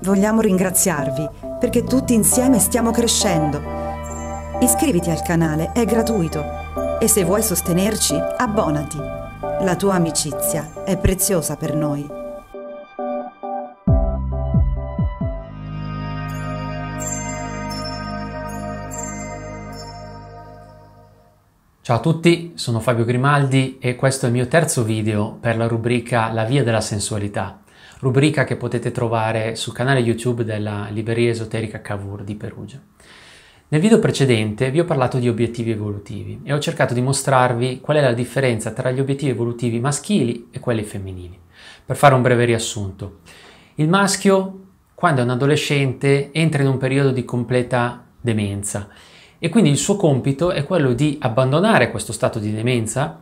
vogliamo ringraziarvi perché tutti insieme stiamo crescendo. Iscriviti al canale, è gratuito e se vuoi sostenerci, abbonati. La tua amicizia è preziosa per noi. Ciao a tutti, sono Fabio Grimaldi e questo è il mio terzo video per la rubrica La via della sensualità rubrica che potete trovare sul canale YouTube della Libreria Esoterica Cavour di Perugia. Nel video precedente vi ho parlato di obiettivi evolutivi e ho cercato di mostrarvi qual è la differenza tra gli obiettivi evolutivi maschili e quelli femminili. Per fare un breve riassunto, il maschio, quando è un adolescente, entra in un periodo di completa demenza e quindi il suo compito è quello di abbandonare questo stato di demenza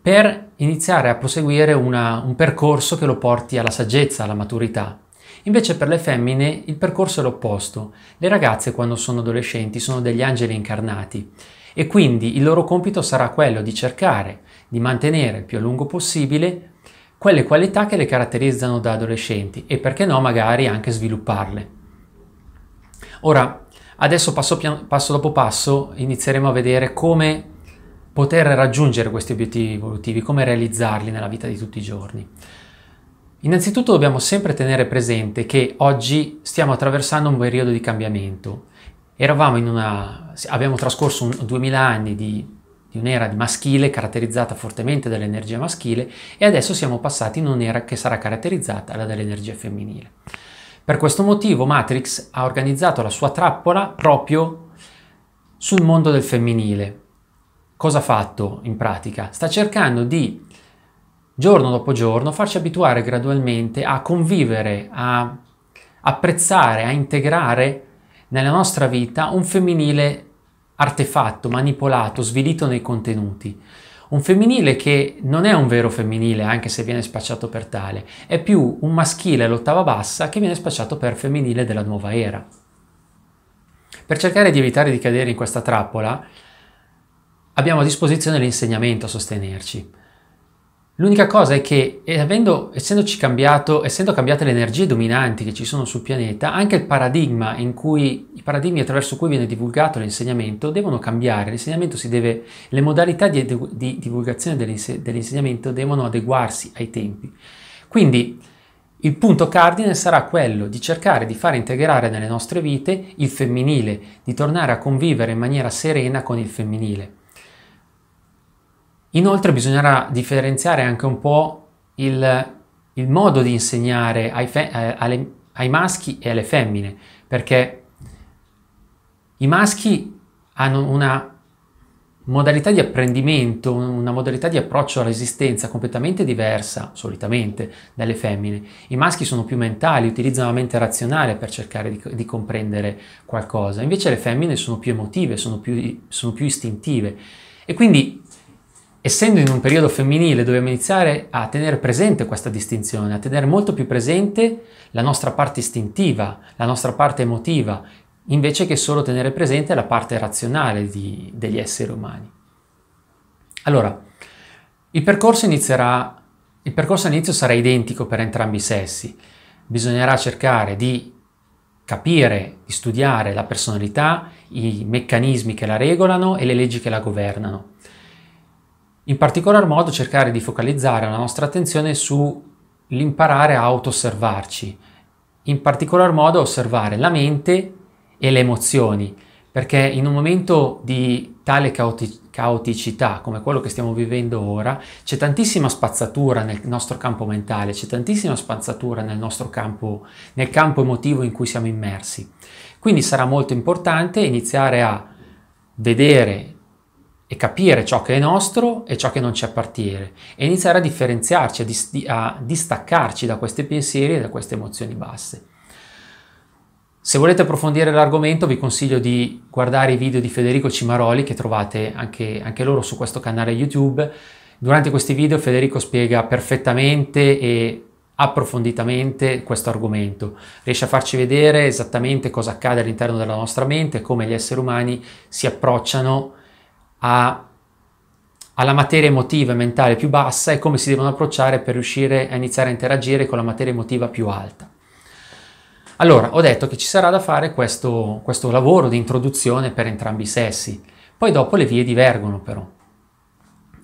per iniziare a proseguire una, un percorso che lo porti alla saggezza, alla maturità. Invece per le femmine il percorso è l'opposto. Le ragazze quando sono adolescenti sono degli angeli incarnati e quindi il loro compito sarà quello di cercare di mantenere il più a lungo possibile quelle qualità che le caratterizzano da adolescenti e perché no magari anche svilupparle. Ora, adesso passo, pian- passo dopo passo inizieremo a vedere come poter raggiungere questi obiettivi evolutivi, come realizzarli nella vita di tutti i giorni. Innanzitutto dobbiamo sempre tenere presente che oggi stiamo attraversando un periodo di cambiamento. Una, abbiamo trascorso un, 2000 anni di, di un'era maschile caratterizzata fortemente dall'energia maschile e adesso siamo passati in un'era che sarà caratterizzata dall'energia femminile. Per questo motivo Matrix ha organizzato la sua trappola proprio sul mondo del femminile, Cosa ha fatto in pratica? Sta cercando di giorno dopo giorno farci abituare gradualmente a convivere, a apprezzare, a integrare nella nostra vita un femminile artefatto, manipolato, svilito nei contenuti. Un femminile che non è un vero femminile, anche se viene spacciato per tale, è più un maschile all'ottava bassa che viene spacciato per femminile della nuova era. Per cercare di evitare di cadere in questa trappola, abbiamo a disposizione l'insegnamento a sostenerci. L'unica cosa è che, avendo, cambiato, essendo cambiate le energie dominanti che ci sono sul pianeta, anche il paradigma in cui, i paradigmi attraverso cui viene divulgato l'insegnamento devono cambiare. L'insegnamento si deve, le modalità di, di divulgazione dell'insegnamento devono adeguarsi ai tempi. Quindi il punto cardine sarà quello di cercare di far integrare nelle nostre vite il femminile, di tornare a convivere in maniera serena con il femminile. Inoltre bisognerà differenziare anche un po' il, il modo di insegnare ai, fe- eh, alle, ai maschi e alle femmine, perché i maschi hanno una modalità di apprendimento, una modalità di approccio all'esistenza completamente diversa, solitamente, dalle femmine. I maschi sono più mentali, utilizzano la mente razionale per cercare di, di comprendere qualcosa, invece le femmine sono più emotive, sono più, sono più istintive. E quindi essendo in un periodo femminile dobbiamo iniziare a tenere presente questa distinzione, a tenere molto più presente la nostra parte istintiva, la nostra parte emotiva, invece che solo tenere presente la parte razionale di, degli esseri umani. Allora, il percorso inizierà, il percorso all'inizio sarà identico per entrambi i sessi, bisognerà cercare di capire, di studiare la personalità, i meccanismi che la regolano e le leggi che la governano. In particolar modo cercare di focalizzare la nostra attenzione sull'imparare a auto-osservarci, in particolar modo osservare la mente e le emozioni, perché in un momento di tale caotic- caoticità come quello che stiamo vivendo ora, c'è tantissima spazzatura nel nostro campo mentale, c'è tantissima spazzatura nel nostro campo, nel campo emotivo in cui siamo immersi. Quindi sarà molto importante iniziare a vedere e capire ciò che è nostro e ciò che non ci appartiene e iniziare a differenziarci, a, dis- a distaccarci da questi pensieri e da queste emozioni basse. Se volete approfondire l'argomento vi consiglio di guardare i video di Federico Cimaroli che trovate anche, anche, loro su questo canale YouTube. Durante questi video Federico spiega perfettamente e approfonditamente questo argomento. Riesce a farci vedere esattamente cosa accade all'interno della nostra mente e come gli esseri umani si approcciano a a, alla materia emotiva e mentale più bassa e come si devono approcciare per riuscire a iniziare a interagire con la materia emotiva più alta. Allora, ho detto che ci sarà da fare questo, questo lavoro di introduzione per entrambi i sessi, poi dopo le vie divergono però.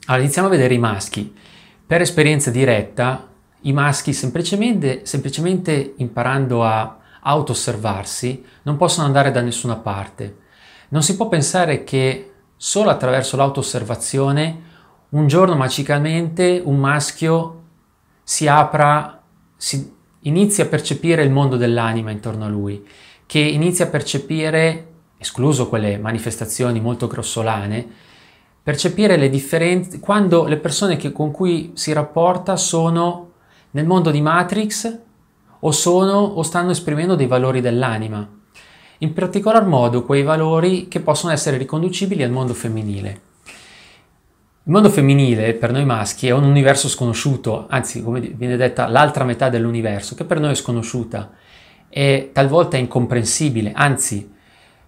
Allora, iniziamo a vedere i maschi. Per esperienza diretta, i maschi semplicemente, semplicemente imparando a auto-osservarsi non possono andare da nessuna parte. Non si può pensare che solo attraverso l'autoosservazione, un giorno magicamente un maschio si apra, si inizia a percepire il mondo dell'anima intorno a lui, che inizia a percepire, escluso quelle manifestazioni molto grossolane, percepire le differenze quando le persone che, con cui si rapporta sono nel mondo di Matrix o, sono, o stanno esprimendo dei valori dell'anima in particolar modo quei valori che possono essere riconducibili al mondo femminile. Il mondo femminile per noi maschi è un universo sconosciuto, anzi come viene detta l'altra metà dell'universo, che per noi è sconosciuta e talvolta è incomprensibile, anzi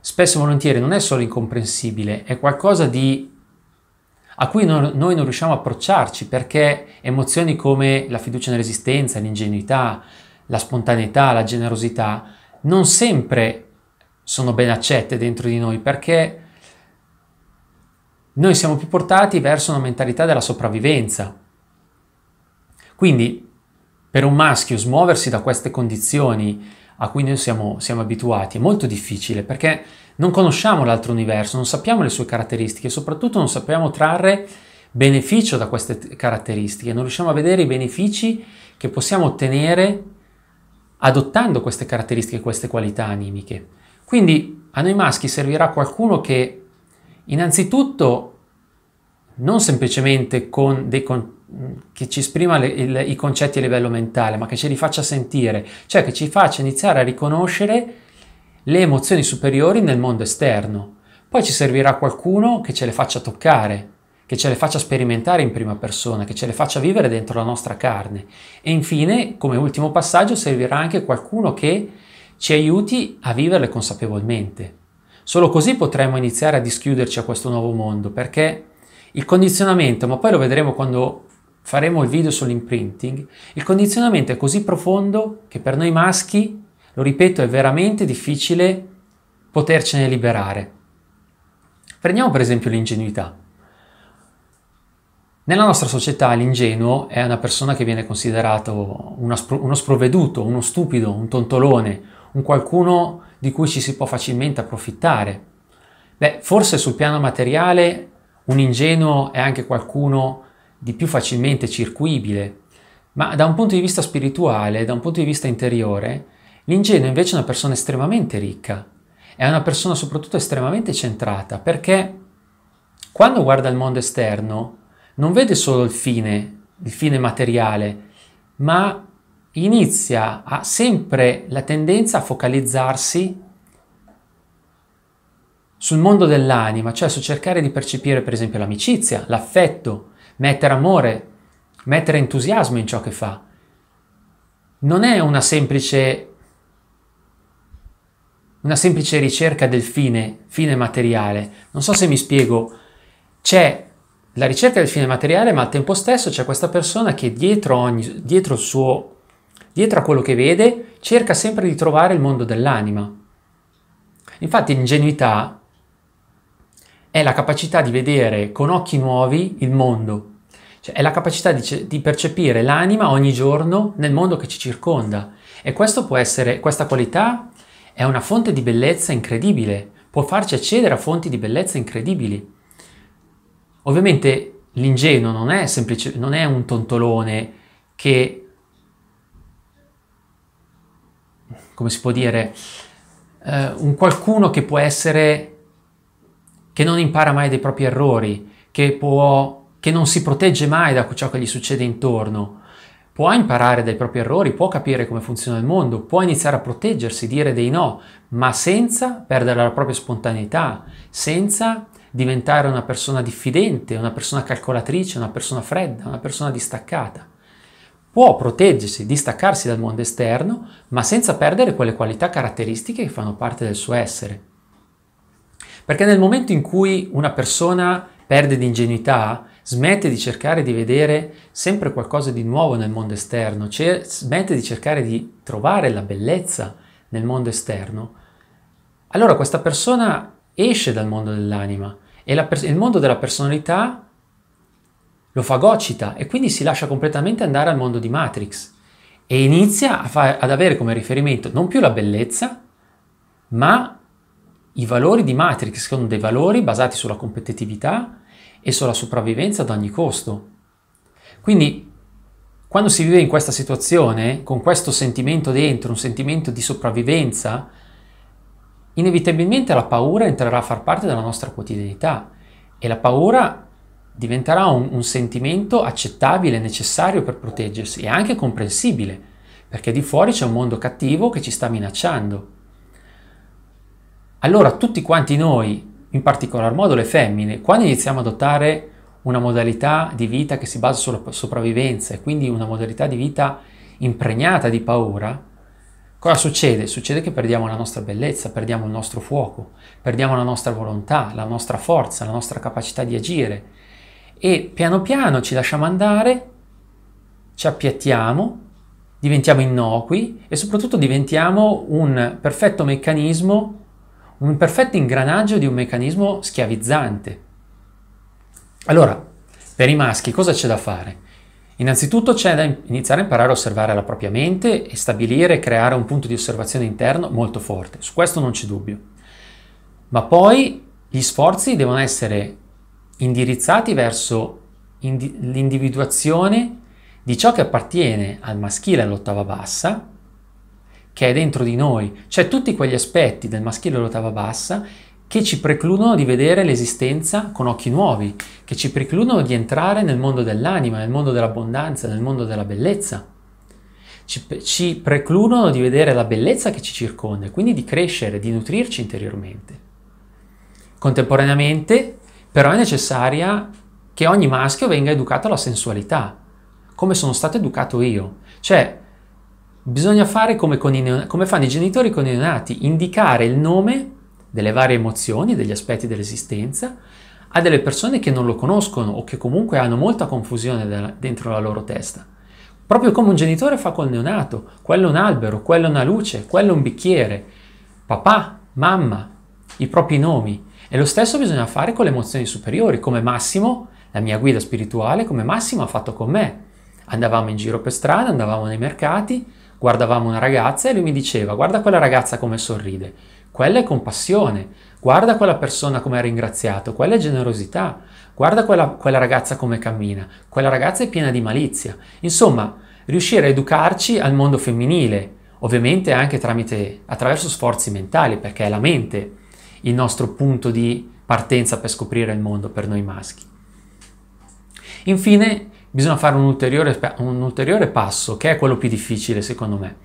spesso e volentieri non è solo incomprensibile, è qualcosa di a cui non, noi non riusciamo a approcciarci perché emozioni come la fiducia nell'esistenza, l'ingenuità, la spontaneità, la generosità non sempre sono ben accette dentro di noi perché noi siamo più portati verso una mentalità della sopravvivenza. Quindi per un maschio smuoversi da queste condizioni a cui noi siamo, siamo abituati è molto difficile perché non conosciamo l'altro universo, non sappiamo le sue caratteristiche e soprattutto non sappiamo trarre beneficio da queste caratteristiche, non riusciamo a vedere i benefici che possiamo ottenere adottando queste caratteristiche, queste qualità animiche. Quindi a noi maschi servirà qualcuno che innanzitutto non semplicemente con dei con- che ci esprima le, il, i concetti a livello mentale, ma che ce li faccia sentire, cioè che ci faccia iniziare a riconoscere le emozioni superiori nel mondo esterno. Poi ci servirà qualcuno che ce le faccia toccare, che ce le faccia sperimentare in prima persona, che ce le faccia vivere dentro la nostra carne. E infine, come ultimo passaggio, servirà anche qualcuno che ci aiuti a viverle consapevolmente. Solo così potremo iniziare a dischiuderci a questo nuovo mondo, perché il condizionamento, ma poi lo vedremo quando faremo il video sull'imprinting, il condizionamento è così profondo che per noi maschi, lo ripeto, è veramente difficile potercene liberare. Prendiamo per esempio l'ingenuità. Nella nostra società l'ingenuo è una persona che viene considerato uno sprovveduto, uno stupido, un tontolone, un qualcuno di cui ci si può facilmente approfittare. Beh, forse sul piano materiale un ingenuo è anche qualcuno di più facilmente circuibile, ma da un punto di vista spirituale, da un punto di vista interiore, l'ingenuo invece è una persona estremamente ricca, è una persona soprattutto estremamente centrata, perché quando guarda il mondo esterno non vede solo il fine, il fine materiale, ma inizia a sempre la tendenza a focalizzarsi sul mondo dell'anima, cioè su cercare di percepire per esempio l'amicizia, l'affetto, mettere amore, mettere entusiasmo in ciò che fa. Non è una semplice, una semplice ricerca del fine, fine materiale. Non so se mi spiego, c'è la ricerca del fine materiale, ma al tempo stesso c'è questa persona che dietro, ogni, dietro il suo dietro a quello che vede, cerca sempre di trovare il mondo dell'anima. Infatti ingenuità è la capacità di vedere con occhi nuovi il mondo, cioè è la capacità di, di percepire l'anima ogni giorno nel mondo che ci circonda. E essere, questa qualità è una fonte di bellezza incredibile, può farci accedere a fonti di bellezza incredibili. Ovviamente l'ingenuo non è, semplice, non è un tontolone che come si può dire, eh, un qualcuno che può essere, che non impara mai dai propri errori, che, può, che non si protegge mai da ciò che gli succede intorno, può imparare dai propri errori, può capire come funziona il mondo, può iniziare a proteggersi, dire dei no, ma senza perdere la propria spontaneità, senza diventare una persona diffidente, una persona calcolatrice, una persona fredda, una persona distaccata può proteggersi, distaccarsi dal mondo esterno, ma senza perdere quelle qualità caratteristiche che fanno parte del suo essere. Perché nel momento in cui una persona perde di ingenuità, smette di cercare di vedere sempre qualcosa di nuovo nel mondo esterno, cioè smette di cercare di trovare la bellezza nel mondo esterno, allora questa persona esce dal mondo dell'anima e per- il mondo della personalità lo fagocita e quindi si lascia completamente andare al mondo di Matrix e inizia fa- ad avere come riferimento non più la bellezza, ma i valori di Matrix, che sono dei valori basati sulla competitività e sulla sopravvivenza ad ogni costo. Quindi, quando si vive in questa situazione, con questo sentimento dentro, un sentimento di sopravvivenza, inevitabilmente la paura entrerà a far parte della nostra quotidianità e la paura diventerà un, un sentimento accettabile, necessario per proteggersi e anche comprensibile, perché di fuori c'è un mondo cattivo che ci sta minacciando. Allora tutti quanti noi, in particolar modo le femmine, quando iniziamo ad adottare una modalità di vita che si basa sulla sopravvivenza e quindi una modalità di vita impregnata di paura, cosa succede? Succede che perdiamo la nostra bellezza, perdiamo il nostro fuoco, perdiamo la nostra volontà, la nostra forza, la nostra capacità di agire e piano piano ci lasciamo andare, ci appiattiamo, diventiamo innocui e soprattutto diventiamo un perfetto meccanismo, un perfetto ingranaggio di un meccanismo schiavizzante. Allora, per i maschi cosa c'è da fare? Innanzitutto c'è da iniziare a imparare a osservare la propria mente e stabilire e creare un punto di osservazione interno molto forte, su questo non c'è dubbio. Ma poi gli sforzi devono essere indirizzati verso indi- l'individuazione di ciò che appartiene al maschile all'ottava bassa, che è dentro di noi, cioè tutti quegli aspetti del maschile all'ottava bassa che ci precludono di vedere l'esistenza con occhi nuovi, che ci precludono di entrare nel mondo dell'anima, nel mondo dell'abbondanza, nel mondo della bellezza. Ci, ci precludono di vedere la bellezza che ci circonda e quindi di crescere, di nutrirci interiormente. Contemporaneamente però è necessaria che ogni maschio venga educato alla sensualità, come sono stato educato io. Cioè, bisogna fare come, i, come fanno i genitori con i neonati, indicare il nome delle varie emozioni, degli aspetti dell'esistenza, a delle persone che non lo conoscono o che comunque hanno molta confusione dentro la loro testa. Proprio come un genitore fa col neonato, quello è un albero, quello è una luce, quello è un bicchiere, papà, mamma, i propri nomi. E lo stesso bisogna fare con le emozioni superiori, come Massimo, la mia guida spirituale, come Massimo ha fatto con me. Andavamo in giro per strada, andavamo nei mercati, guardavamo una ragazza e lui mi diceva guarda quella ragazza come sorride, quella è compassione, guarda quella persona come ha ringraziato, quella è generosità, guarda quella, quella ragazza come cammina, quella ragazza è piena di malizia. Insomma, riuscire a educarci al mondo femminile, ovviamente anche tramite, attraverso sforzi mentali, perché è la mente il nostro punto di partenza per scoprire il mondo per noi maschi. Infine, bisogna fare un ulteriore, un ulteriore passo, che è quello più difficile secondo me,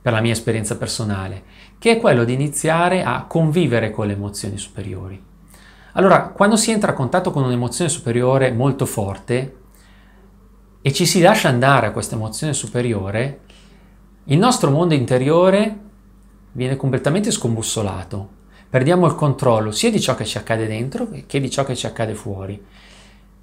per la mia esperienza personale, che è quello di iniziare a convivere con le emozioni superiori. Allora, quando si entra a contatto con un'emozione superiore molto forte e ci si lascia andare a questa emozione superiore, il nostro mondo interiore viene completamente scombussolato perdiamo il controllo sia di ciò che ci accade dentro che di ciò che ci accade fuori.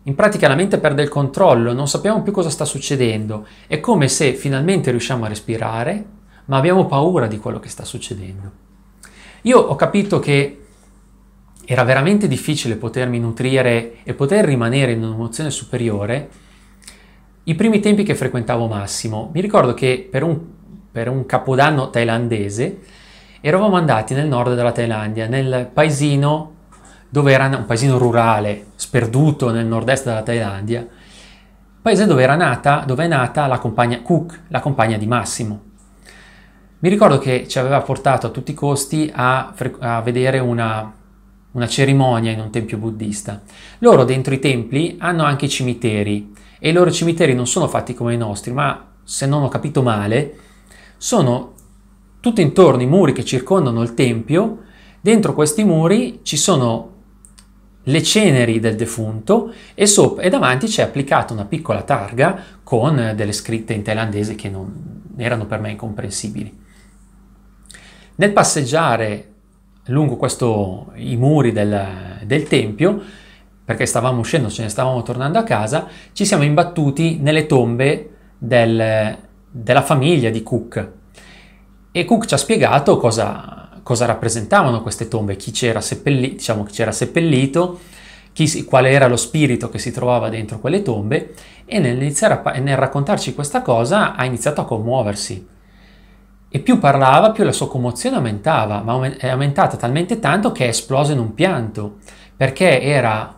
In pratica la mente perde il controllo, non sappiamo più cosa sta succedendo, è come se finalmente riusciamo a respirare, ma abbiamo paura di quello che sta succedendo. Io ho capito che era veramente difficile potermi nutrire e poter rimanere in un'emozione superiore i primi tempi che frequentavo Massimo. Mi ricordo che per un, per un capodanno thailandese Eravamo andati nel nord della Thailandia, nel paesino dove era un paesino rurale, sperduto nel nord-est della Thailandia, paese dove, era nata, dove è nata la compagna Cook, la compagna di Massimo. Mi ricordo che ci aveva portato a tutti i costi a, a vedere una, una cerimonia in un tempio buddista. Loro dentro i templi hanno anche i cimiteri e i loro cimiteri non sono fatti come i nostri, ma se non ho capito male, sono tutto intorno i muri che circondano il tempio, dentro questi muri ci sono le ceneri del defunto e, sopra, e davanti c'è applicata una piccola targa con delle scritte in thailandese che non erano per me incomprensibili. Nel passeggiare lungo questo, i muri del, del tempio, perché stavamo uscendo, ce ne stavamo tornando a casa, ci siamo imbattuti nelle tombe del, della famiglia di Cook, e Cook ci ha spiegato cosa, cosa rappresentavano queste tombe, chi c'era seppelli, diciamo, seppellito, chi, qual era lo spirito che si trovava dentro quelle tombe e nel, a, nel raccontarci questa cosa ha iniziato a commuoversi. E più parlava, più la sua commozione aumentava, ma è aumentata talmente tanto che è esplosa in un pianto, perché era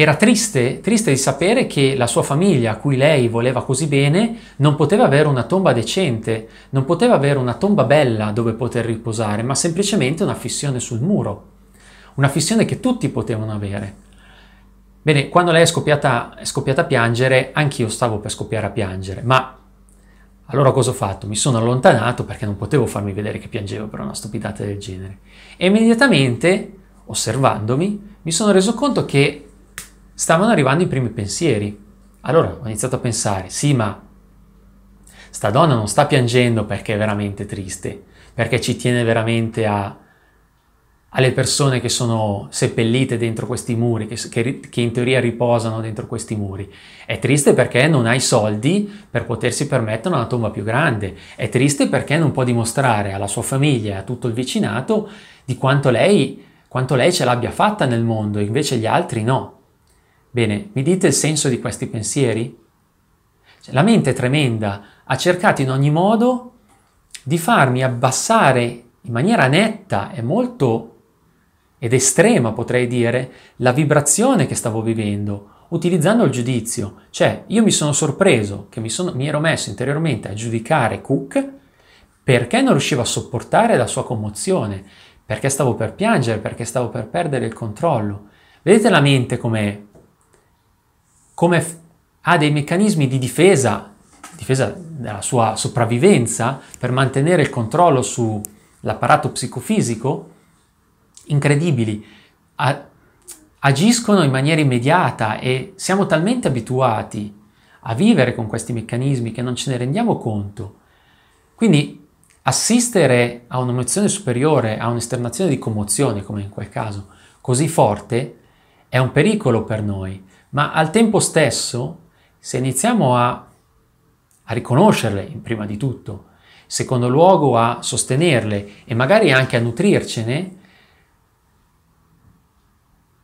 era triste, triste di sapere che la sua famiglia, a cui lei voleva così bene, non poteva avere una tomba decente, non poteva avere una tomba bella dove poter riposare, ma semplicemente una fissione sul muro, una fissione che tutti potevano avere. Bene, quando lei è scoppiata, è scoppiata a piangere, anch'io stavo per scoppiare a piangere, ma allora cosa ho fatto? Mi sono allontanato perché non potevo farmi vedere che piangevo per una stupidata del genere. E immediatamente, osservandomi, mi sono reso conto che stavano arrivando i primi pensieri. Allora ho iniziato a pensare, sì, ma sta donna non sta piangendo perché è veramente triste, perché ci tiene veramente a, alle persone che sono seppellite dentro questi muri, che, che, che, in teoria riposano dentro questi muri. È triste perché non ha i soldi per potersi permettere una tomba più grande. È triste perché non può dimostrare alla sua famiglia e a tutto il vicinato di quanto lei, quanto lei ce l'abbia fatta nel mondo, invece gli altri no. Bene, mi dite il senso di questi pensieri? Cioè, la mente tremenda ha cercato in ogni modo di farmi abbassare in maniera netta e molto ed estrema, potrei dire, la vibrazione che stavo vivendo, utilizzando il giudizio. Cioè, io mi sono sorpreso che mi, sono, mi ero messo interiormente a giudicare Cook perché non riuscivo a sopportare la sua commozione, perché stavo per piangere, perché stavo per perdere il controllo. Vedete la mente come come f- ha dei meccanismi di difesa, difesa della sua sopravvivenza, per mantenere il controllo sull'apparato psicofisico, incredibili. A- agiscono in maniera immediata e siamo talmente abituati a vivere con questi meccanismi che non ce ne rendiamo conto. Quindi assistere a un'emozione superiore, a un'esternazione di commozione, come in quel caso, così forte, è un pericolo per noi, ma al tempo stesso, se iniziamo a, a riconoscerle prima di tutto, secondo luogo a sostenerle e magari anche a nutrircene,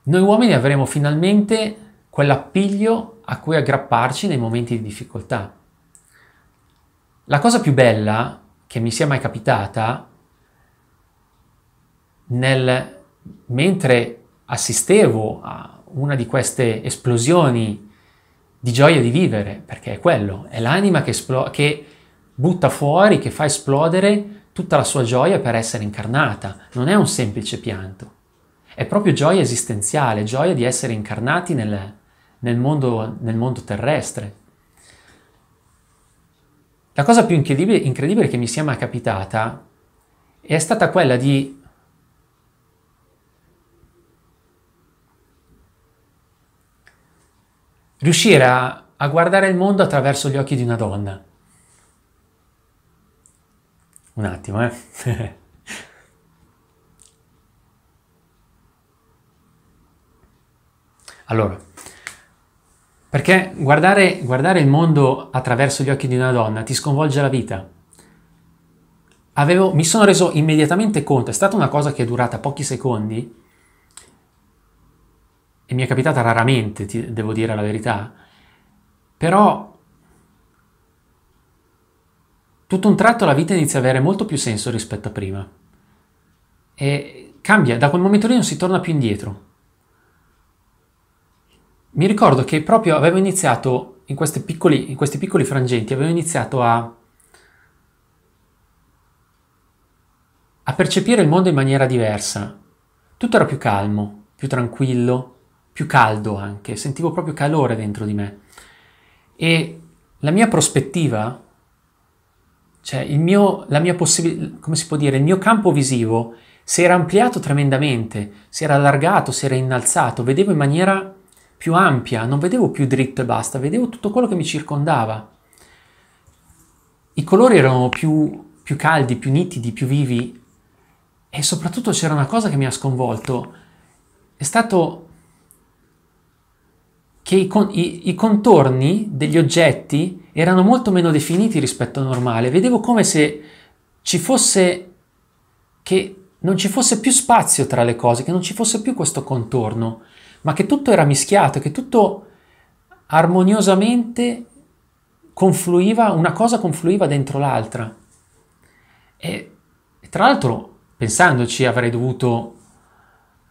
noi uomini avremo finalmente quell'appiglio a cui aggrapparci nei momenti di difficoltà. La cosa più bella che mi sia mai capitata nel, mentre assistevo a una di queste esplosioni di gioia di vivere, perché è quello, è l'anima che, esplo- che butta fuori, che fa esplodere tutta la sua gioia per essere incarnata, non è un semplice pianto, è proprio gioia esistenziale, gioia di essere incarnati nel, nel, mondo, nel mondo, terrestre. La cosa più incredibile, incredibile che mi sia mai capitata è stata quella di riuscire a, a guardare il mondo attraverso gli occhi di una donna. Un attimo, eh. Allora, perché guardare, guardare, il mondo attraverso gli occhi di una donna ti sconvolge la vita. Avevo, mi sono reso immediatamente conto, è stata una cosa che è durata pochi secondi, e mi è capitata raramente, ti, devo dire la verità, però tutto un tratto la vita inizia ad avere molto più senso rispetto a prima. E cambia, da quel momento lì non si torna più indietro. Mi ricordo che proprio avevo iniziato, in, piccoli, in questi piccoli frangenti, avevo iniziato a, a percepire il mondo in maniera diversa. Tutto era più calmo, più tranquillo, più caldo anche, sentivo proprio calore dentro di me. E la mia prospettiva, cioè il mio, la mia possibilità, come si può dire, il mio campo visivo si era ampliato tremendamente, si era allargato, si era innalzato, vedevo in maniera più ampia, non vedevo più dritto e basta, vedevo tutto quello che mi circondava. I colori erano più, più caldi, più nitidi, più vivi e soprattutto c'era una cosa che mi ha sconvolto, è stato che i, con- i-, i contorni degli oggetti erano molto meno definiti rispetto al normale. Vedevo come se ci fosse che non ci fosse più spazio tra le cose, che non ci fosse più questo contorno, ma che tutto era mischiato, che tutto armoniosamente confluiva, una cosa confluiva dentro l'altra. E, e tra l'altro, pensandoci, avrei dovuto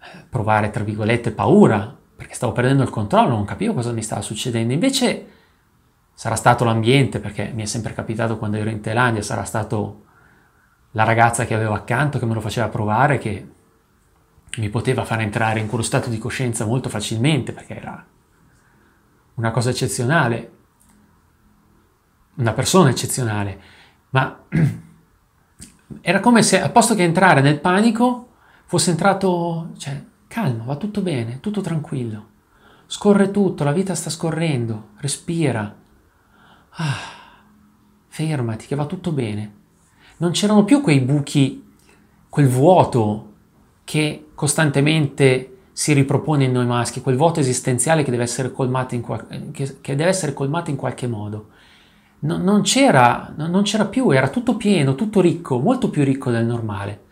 eh, provare, tra virgolette, paura perché stavo perdendo il controllo, non capivo cosa mi stava succedendo. Invece sarà stato l'ambiente, perché mi è sempre capitato quando ero in Thailandia, sarà stato la ragazza che avevo accanto che me lo faceva provare, che mi poteva far entrare in quello stato di coscienza molto facilmente, perché era una cosa eccezionale, una persona eccezionale, ma era come se, a posto che entrare nel panico, fosse entrato, cioè, Calma, va tutto bene, tutto tranquillo. Scorre tutto, la vita sta scorrendo, respira. Ah, fermati, che va tutto bene. Non c'erano più quei buchi, quel vuoto che costantemente si ripropone in noi maschi, quel vuoto esistenziale che deve essere colmato in, qual- che, che deve essere colmato in qualche modo. non, c'era, non c'era più, era tutto pieno, tutto ricco, molto più ricco del normale.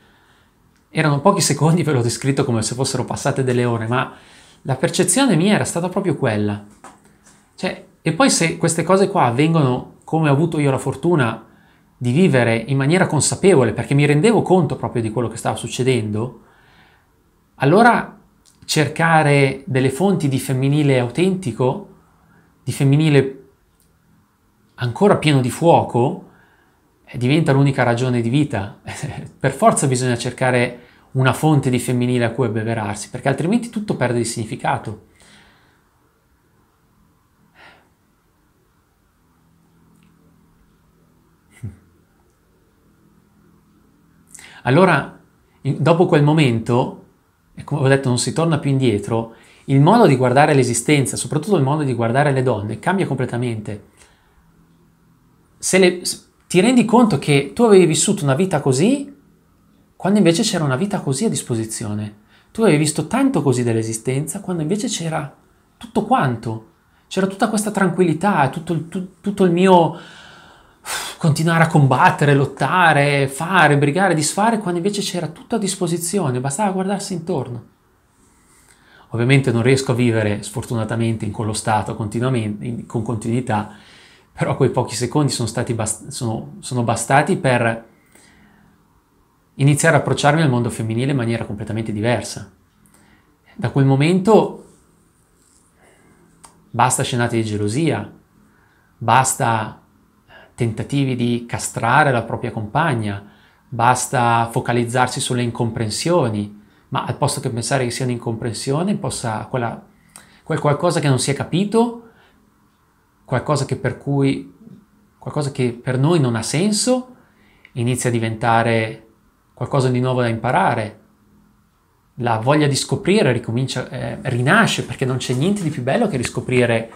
Erano pochi secondi, ve l'ho descritto come se fossero passate delle ore, ma la percezione mia era stata proprio quella. Cioè, e poi se queste cose qua avvengono come ho avuto io la fortuna di vivere in maniera consapevole, perché mi rendevo conto proprio di quello che stava succedendo, allora cercare delle fonti di femminile autentico, di femminile ancora pieno di fuoco, diventa l'unica ragione di vita. per forza bisogna cercare una fonte di femminile a cui abbeverarsi, perché altrimenti tutto perde di significato. Allora, dopo quel momento, come ho detto, non si torna più indietro, il modo di guardare l'esistenza, soprattutto il modo di guardare le donne, cambia completamente. Se le, ti rendi conto che tu avevi vissuto una vita così quando invece c'era una vita così a disposizione. Tu avevi visto tanto così dell'esistenza quando invece c'era tutto quanto. C'era tutta questa tranquillità, tutto il, tu, tutto il mio continuare a combattere, lottare, fare, brigare, disfare, quando invece c'era tutto a disposizione, bastava guardarsi intorno. Ovviamente non riesco a vivere sfortunatamente in quello stato con continuità, però quei pochi secondi sono, bast- sono, sono bastati per iniziare ad approcciarmi al mondo femminile in maniera completamente diversa. Da quel momento basta scenate di gelosia, basta tentativi di castrare la propria compagna, basta focalizzarsi sulle incomprensioni, ma al posto che pensare che sia un'incomprensione, possa quella, quel qualcosa che non si è capito qualcosa che per cui qualcosa che per noi non ha senso inizia a diventare qualcosa di nuovo da imparare. La voglia di scoprire ricomincia, eh, rinasce perché non c'è niente di più bello che riscoprire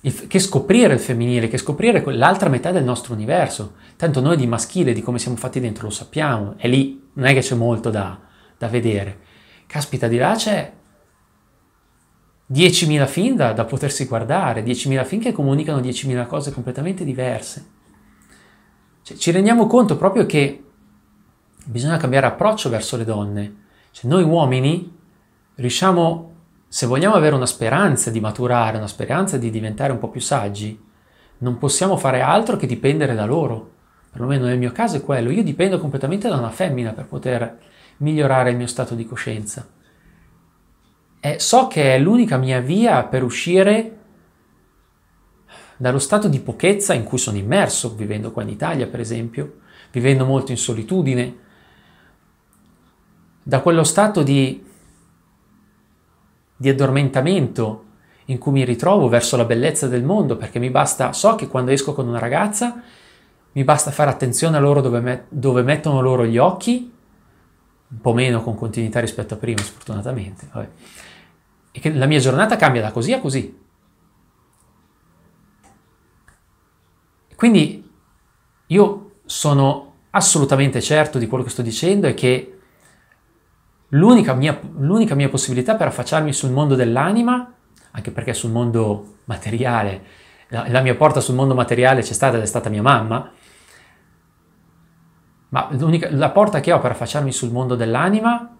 il, che scoprire il femminile, che scoprire l'altra metà del nostro universo. Tanto noi di maschile, di come siamo fatti dentro, lo sappiamo, è lì, non è che c'è molto da, da vedere. Caspita, di là c'è 10.000 film da, da, potersi guardare, 10.000 film che comunicano 10.000 cose completamente diverse. Cioè, ci rendiamo conto proprio che bisogna cambiare approccio verso le donne. Cioè, noi uomini riusciamo, se vogliamo avere una speranza di maturare, una speranza di diventare un po' più saggi, non possiamo fare altro che dipendere da loro. Perlomeno nel mio caso è quello, io dipendo completamente da una femmina per poter migliorare il mio stato di coscienza. E eh, so che è l'unica mia via per uscire dallo stato di pochezza in cui sono immerso, vivendo qua in Italia per esempio, vivendo molto in solitudine, da quello stato di, di addormentamento in cui mi ritrovo verso la bellezza del mondo, perché mi basta, so che quando esco con una ragazza mi basta fare attenzione a loro dove, met- dove mettono loro gli occhi, un po' meno con continuità rispetto a prima sfortunatamente, vabbè e che la mia giornata cambia da così a così. Quindi io sono assolutamente certo di quello che sto dicendo e che l'unica mia, l'unica mia possibilità per affacciarmi sul mondo dell'anima, anche perché sul mondo materiale, la, la mia porta sul mondo materiale c'è stata ed è stata mia mamma, ma la porta che ho per affacciarmi sul mondo dell'anima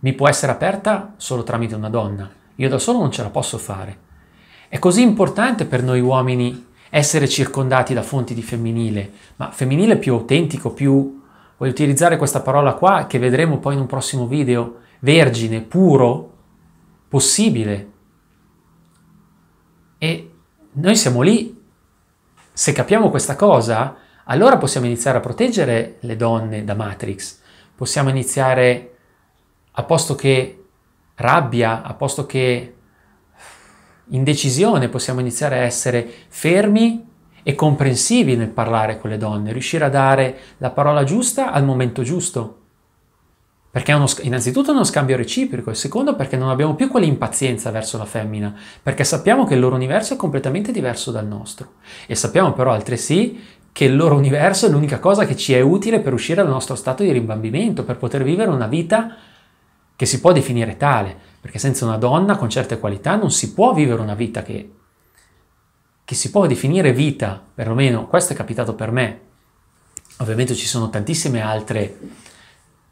mi può essere aperta solo tramite una donna. Io da solo non ce la posso fare. È così importante per noi uomini essere circondati da fonti di femminile, ma femminile più autentico, più voglio utilizzare questa parola qua che vedremo poi in un prossimo video, vergine, puro, possibile. E noi siamo lì, se capiamo questa cosa, allora possiamo iniziare a proteggere le donne da Matrix, possiamo iniziare a a posto che rabbia, a posto che indecisione, possiamo iniziare a essere fermi e comprensivi nel parlare con le donne, riuscire a dare la parola giusta al momento giusto. Perché è uno, innanzitutto è uno scambio reciproco, e secondo perché non abbiamo più quell'impazienza verso la femmina, perché sappiamo che il loro universo è completamente diverso dal nostro. E sappiamo però altresì che il loro universo è l'unica cosa che ci è utile per uscire dal nostro stato di rimbambimento, per poter vivere una vita che si può definire tale, perché senza una donna con certe qualità non si può vivere una vita che, che si può definire vita, perlomeno questo è capitato per me. Ovviamente ci sono tantissime altre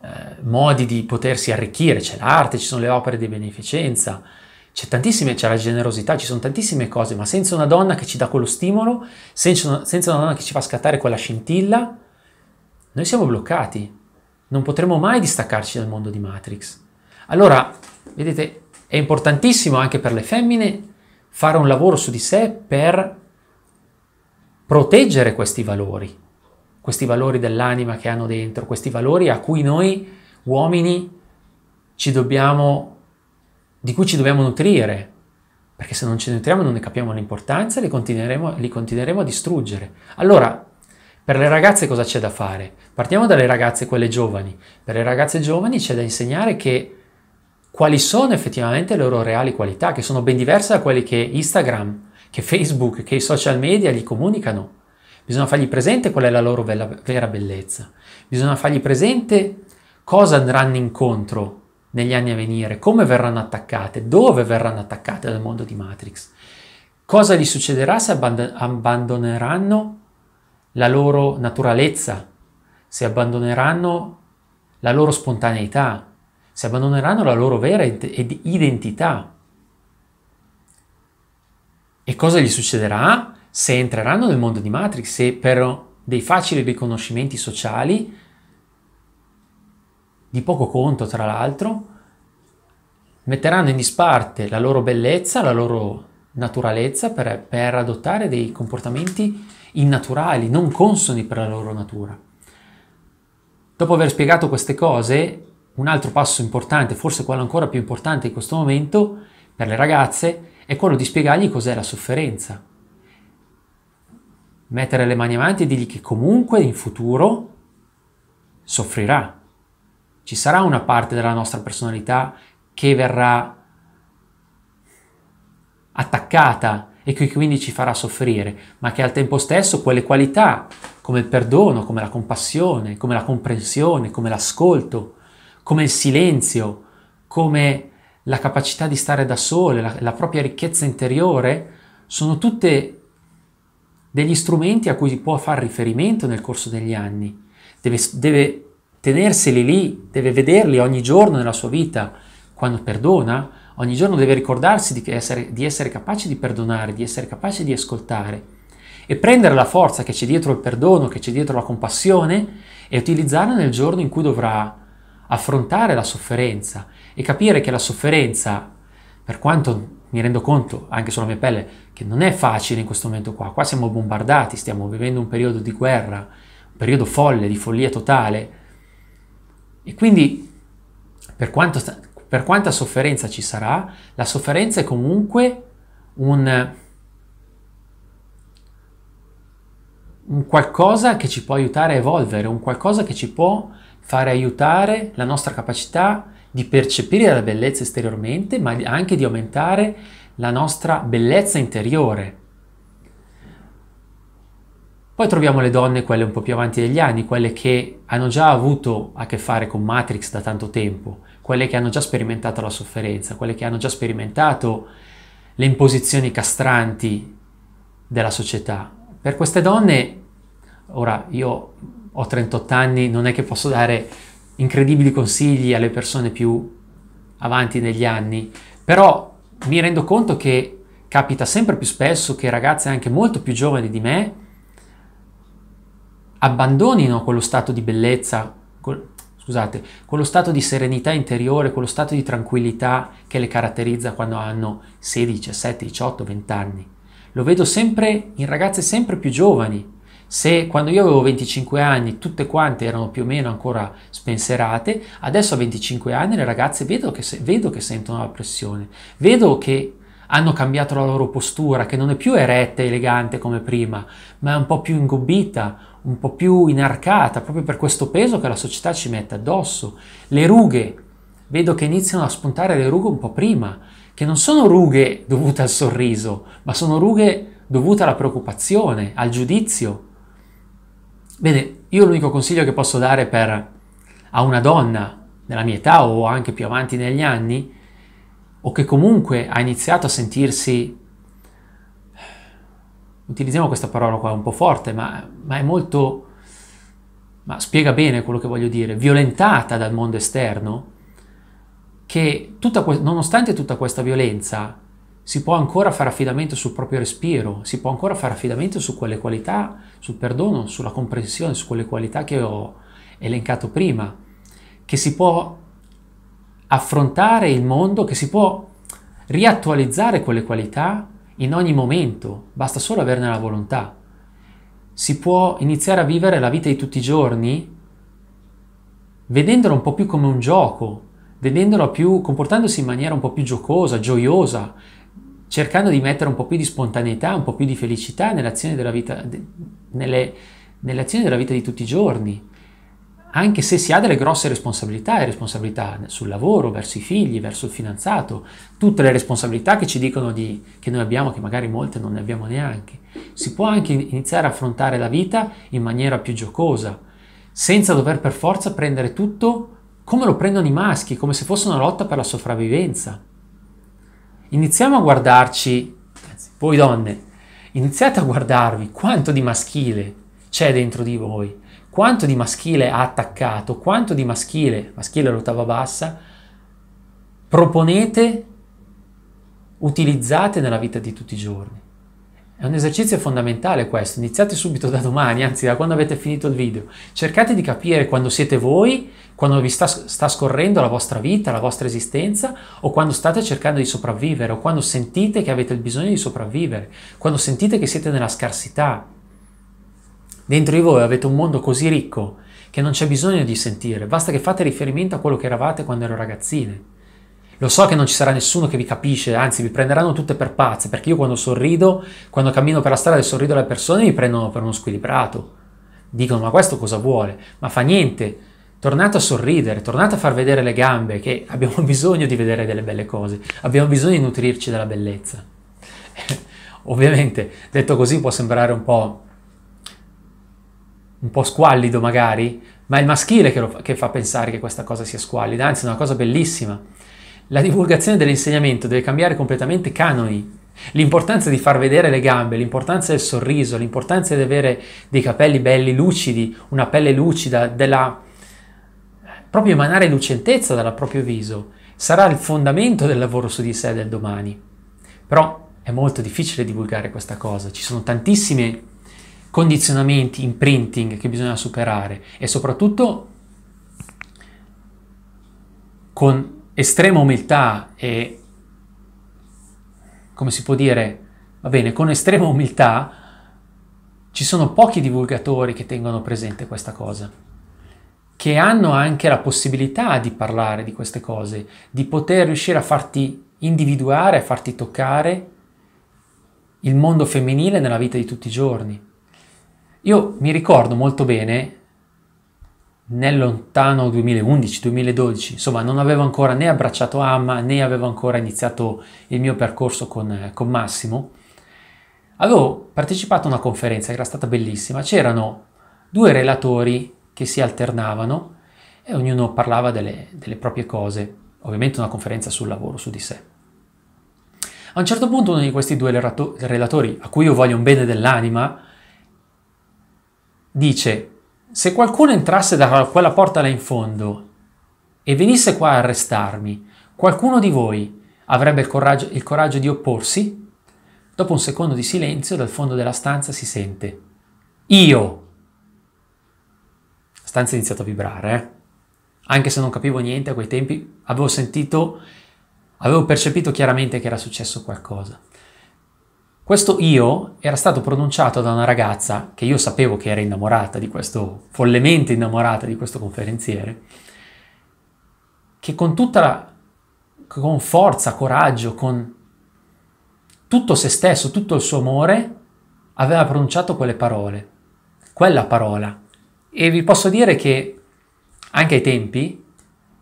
eh, modi di potersi arricchire, c'è l'arte, ci sono le opere di beneficenza, c'è tantissime, c'è la generosità, ci sono tantissime cose, ma senza una donna che ci dà quello stimolo, senza, senza una donna che ci fa scattare quella scintilla, noi siamo bloccati. Non potremo mai distaccarci dal mondo di Matrix. Allora, vedete, è importantissimo anche per le femmine fare un lavoro su di sé per proteggere questi valori, questi valori dell'anima che hanno dentro, questi valori a cui noi uomini ci dobbiamo, di cui ci dobbiamo nutrire, perché se non ci nutriamo non ne capiamo l'importanza e li continueremo, li continueremo a distruggere. Allora, per le ragazze cosa c'è da fare? Partiamo dalle ragazze, quelle giovani. Per le ragazze giovani c'è da insegnare che quali sono effettivamente le loro reali qualità, che sono ben diverse da quelle che Instagram, che Facebook, che i social media gli comunicano. Bisogna fargli presente qual è la loro bella, vera bellezza, bisogna fargli presente cosa andranno incontro negli anni a venire, come verranno attaccate, dove verranno attaccate dal mondo di Matrix, cosa gli succederà se abbandoneranno la loro naturalezza, se abbandoneranno la loro spontaneità, si abbandoneranno la loro vera ed identità. E cosa gli succederà se entreranno nel mondo di Matrix, se per dei facili riconoscimenti sociali, di poco conto tra l'altro, metteranno in disparte la loro bellezza, la loro naturalezza per, per, adottare dei comportamenti innaturali, non consoni per la loro natura. Dopo aver spiegato queste cose, un altro passo importante, forse quello ancora più importante in questo momento per le ragazze, è quello di spiegargli cos'è la sofferenza. Mettere le mani avanti e dirgli che comunque in futuro soffrirà. Ci sarà una parte della nostra personalità che verrà attaccata e che quindi ci farà soffrire, ma che al tempo stesso quelle qualità come il perdono, come la compassione, come la comprensione, come l'ascolto, come il silenzio, come la capacità di stare da sole, la, la propria ricchezza interiore, sono tutte degli strumenti a cui si può fare riferimento nel corso degli anni. Deve, deve tenerseli lì, deve vederli ogni giorno nella sua vita, quando perdona, ogni giorno deve ricordarsi di essere, di essere capace di perdonare, di essere capace di ascoltare e prendere la forza che c'è dietro il perdono, che c'è dietro la compassione e utilizzarla nel giorno in cui dovrà affrontare la sofferenza e capire che la sofferenza, per quanto mi rendo conto anche sulla mia pelle che non è facile in questo momento qua, qua siamo bombardati, stiamo vivendo un periodo di guerra, un periodo folle, di follia totale e quindi per, quanto, per quanta sofferenza ci sarà, la sofferenza è comunque un, un qualcosa che ci può aiutare a evolvere, un qualcosa che ci può fare aiutare la nostra capacità di percepire la bellezza esteriormente, ma anche di aumentare la nostra bellezza interiore. Poi troviamo le donne, quelle un po' più avanti degli anni, quelle che hanno già avuto a che fare con Matrix da tanto tempo, quelle che hanno già sperimentato la sofferenza, quelle che hanno già sperimentato le imposizioni castranti della società. Per queste donne, ora io ho 38 anni, non è che posso dare incredibili consigli alle persone più avanti negli anni, però mi rendo conto che capita sempre più spesso che ragazze anche molto più giovani di me abbandonino quello stato di bellezza, quel, scusate, quello stato di serenità interiore, quello stato di tranquillità che le caratterizza quando hanno 16, 17, 18, 20 anni. Lo vedo sempre in ragazze sempre più giovani se quando io avevo 25 anni tutte quante erano più o meno ancora spenserate, adesso a 25 anni le ragazze vedo che, se, vedo che sentono la pressione, vedo che hanno cambiato la loro postura, che non è più eretta e elegante come prima, ma è un po' più ingobbita, un po' più inarcata, proprio per questo peso che la società ci mette addosso. Le rughe, vedo che iniziano a spuntare le rughe un po' prima, che non sono rughe dovute al sorriso, ma sono rughe dovute alla preoccupazione, al giudizio. Bene, io l'unico consiglio che posso dare per, a una donna nella mia età o anche più avanti negli anni, o che comunque ha iniziato a sentirsi, utilizziamo questa parola qua un po' forte, ma, ma è molto, ma spiega bene quello che voglio dire, violentata dal mondo esterno, che tutta, nonostante tutta questa violenza si può ancora fare affidamento sul proprio respiro, si può ancora fare affidamento su quelle qualità, sul perdono, sulla comprensione, su quelle qualità che ho elencato prima, che si può affrontare il mondo, che si può riattualizzare quelle qualità in ogni momento, basta solo averne la volontà. Si può iniziare a vivere la vita di tutti i giorni vedendola un po' più come un gioco, vedendola più, comportandosi in maniera un po' più giocosa, gioiosa, cercando di mettere un po' più di spontaneità, un po' più di felicità nell'azione della vita, nelle, nell'azione della vita di tutti i giorni, anche se si ha delle grosse responsabilità, le responsabilità sul lavoro, verso i figli, verso il fidanzato, tutte le responsabilità che ci dicono di, che noi abbiamo, che magari molte non ne abbiamo neanche. Si può anche iniziare a affrontare la vita in maniera più giocosa, senza dover per forza prendere tutto come lo prendono i maschi, come se fosse una lotta per la sopravvivenza. Iniziamo a guardarci, anzi, voi donne, iniziate a guardarvi quanto di maschile c'è dentro di voi, quanto di maschile ha attaccato, quanto di maschile, maschile all'ottava bassa, proponete, utilizzate nella vita di tutti i giorni. È un esercizio fondamentale questo, iniziate subito da domani, anzi da quando avete finito il video. Cercate di capire quando siete voi, quando vi sta, sta, scorrendo la vostra vita, la vostra esistenza, o quando state cercando di sopravvivere, o quando sentite che avete il bisogno di sopravvivere, quando sentite che siete nella scarsità. Dentro di voi avete un mondo così ricco che non c'è bisogno di sentire, basta che fate riferimento a quello che eravate quando ero ragazzine. Lo so che non ci sarà nessuno che vi capisce, anzi vi prenderanno tutte per pazze, perché io quando sorrido, quando cammino per la strada e sorrido alle persone mi prendono per uno squilibrato. Dicono ma questo cosa vuole? Ma fa niente, tornate a sorridere, tornate a far vedere le gambe, che abbiamo bisogno di vedere delle belle cose, abbiamo bisogno di nutrirci della bellezza. Ovviamente, detto così può sembrare un po', un po squallido magari, ma è il maschile che, lo, che fa pensare che questa cosa sia squallida, anzi è una cosa bellissima la divulgazione dell'insegnamento deve cambiare completamente canoni. L'importanza di far vedere le gambe, l'importanza del sorriso, l'importanza di avere dei capelli belli, lucidi, una pelle lucida, della... proprio emanare lucentezza dal proprio viso, sarà il fondamento del lavoro su di sé del domani. Però è molto difficile divulgare questa cosa, ci sono tantissimi condizionamenti, imprinting che bisogna superare e soprattutto con estrema umiltà e, come si può dire, va bene, con estrema umiltà ci sono pochi divulgatori che tengono presente questa cosa, che hanno anche la possibilità di parlare di queste cose, di poter riuscire a farti individuare, a farti toccare il mondo femminile nella vita di tutti i giorni. Io mi ricordo molto bene nel lontano 2011-2012, insomma non avevo ancora né abbracciato Amma né avevo ancora iniziato il mio percorso con, eh, con Massimo, avevo partecipato a una conferenza che era stata bellissima, c'erano due relatori che si alternavano e ognuno parlava delle, delle proprie cose, ovviamente una conferenza sul lavoro, su di sé. A un certo punto uno di questi due relatori, a cui io voglio un bene dell'anima, dice se qualcuno entrasse da quella porta là in fondo e venisse qua a arrestarmi, qualcuno di voi avrebbe il coraggio, il coraggio di opporsi? Dopo un secondo di silenzio dal fondo della stanza si sente Io! La stanza è iniziata a vibrare, eh? anche se non capivo niente a quei tempi, avevo sentito, avevo percepito chiaramente che era successo qualcosa. Questo io era stato pronunciato da una ragazza che io sapevo che era innamorata di questo, follemente innamorata di questo conferenziere, che con tutta la, con forza, coraggio, con tutto se stesso, tutto il suo amore, aveva pronunciato quelle parole, quella parola. E vi posso dire che anche ai tempi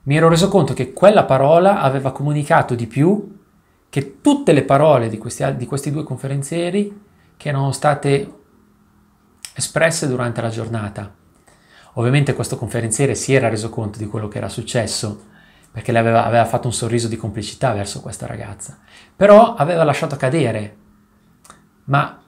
mi ero reso conto che quella parola aveva comunicato di più che tutte le parole di questi, di questi due conferenzieri che erano state espresse durante la giornata. Ovviamente questo conferenziere si era reso conto di quello che era successo perché le aveva, aveva fatto un sorriso di complicità verso questa ragazza, però aveva lasciato cadere. Ma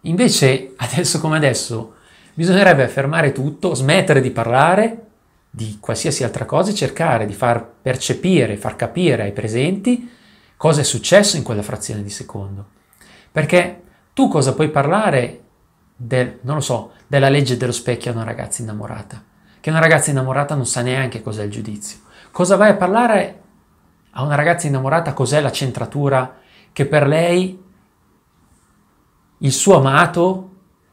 invece, adesso come adesso, bisognerebbe fermare tutto, smettere di parlare di qualsiasi altra cosa e cercare di far percepire, far capire ai presenti cosa è successo in quella frazione di secondo. Perché tu cosa puoi parlare del, non lo so, della legge dello specchio a una ragazza innamorata? Che una ragazza innamorata non sa neanche cos'è il giudizio. Cosa vai a parlare a una ragazza innamorata cos'è la centratura che per lei il suo amato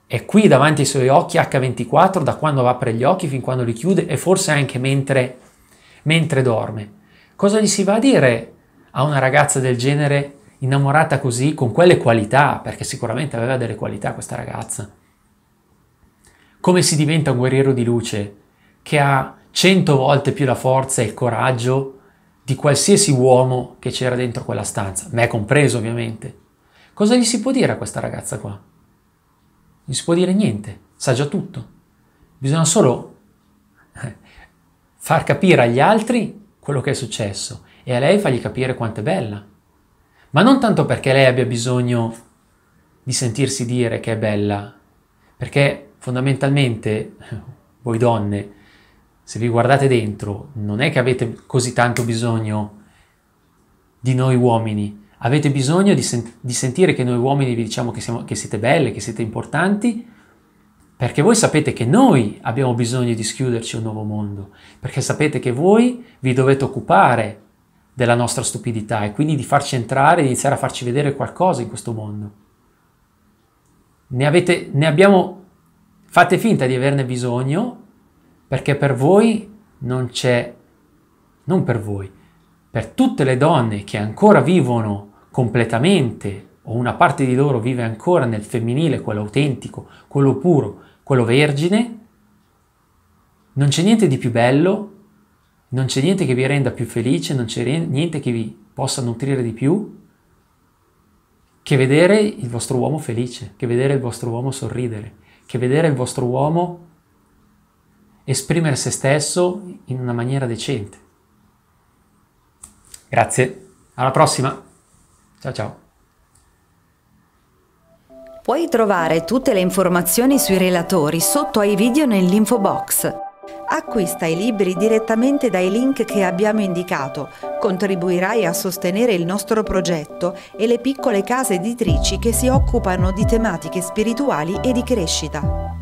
è qui davanti ai suoi occhi H24 da quando apre gli occhi fin quando li chiude e forse anche mentre, mentre dorme. Cosa gli si va a dire a una ragazza del genere innamorata così, con quelle qualità, perché sicuramente aveva delle qualità questa ragazza. Come si diventa un guerriero di luce che ha cento volte più la forza e il coraggio di qualsiasi uomo che c'era dentro quella stanza, me compreso ovviamente. Cosa gli si può dire a questa ragazza qua? Non si può dire niente, sa già tutto. Bisogna solo eh, far capire agli altri quello che è successo e a lei fagli capire quanto è bella. Ma non tanto perché lei abbia bisogno di sentirsi dire che è bella, perché fondamentalmente voi donne, se vi guardate dentro, non è che avete così tanto bisogno di noi uomini, avete bisogno di, sen- di sentire che noi uomini vi diciamo che, siamo, che siete belle, che siete importanti, perché voi sapete che noi abbiamo bisogno di schiuderci un nuovo mondo, perché sapete che voi vi dovete occupare della nostra stupidità e quindi di farci entrare e iniziare a farci vedere qualcosa in questo mondo. Ne, avete, ne abbiamo, fate finta di averne bisogno perché per voi non c'è, non per voi, per tutte le donne che ancora vivono completamente o una parte di loro vive ancora nel femminile, quello autentico, quello puro, quello vergine, non c'è niente di più bello non c'è niente che vi renda più felice, non c'è niente che vi possa nutrire di più che vedere il vostro uomo felice, che vedere il vostro uomo sorridere, che vedere il vostro uomo esprimere se stesso in una maniera decente. Grazie, alla prossima. Ciao ciao. Puoi trovare tutte le informazioni sui relatori sotto ai video nell'info box. Acquista i libri direttamente dai link che abbiamo indicato. Contribuirai a sostenere il nostro progetto e le piccole case editrici che si occupano di tematiche spirituali e di crescita.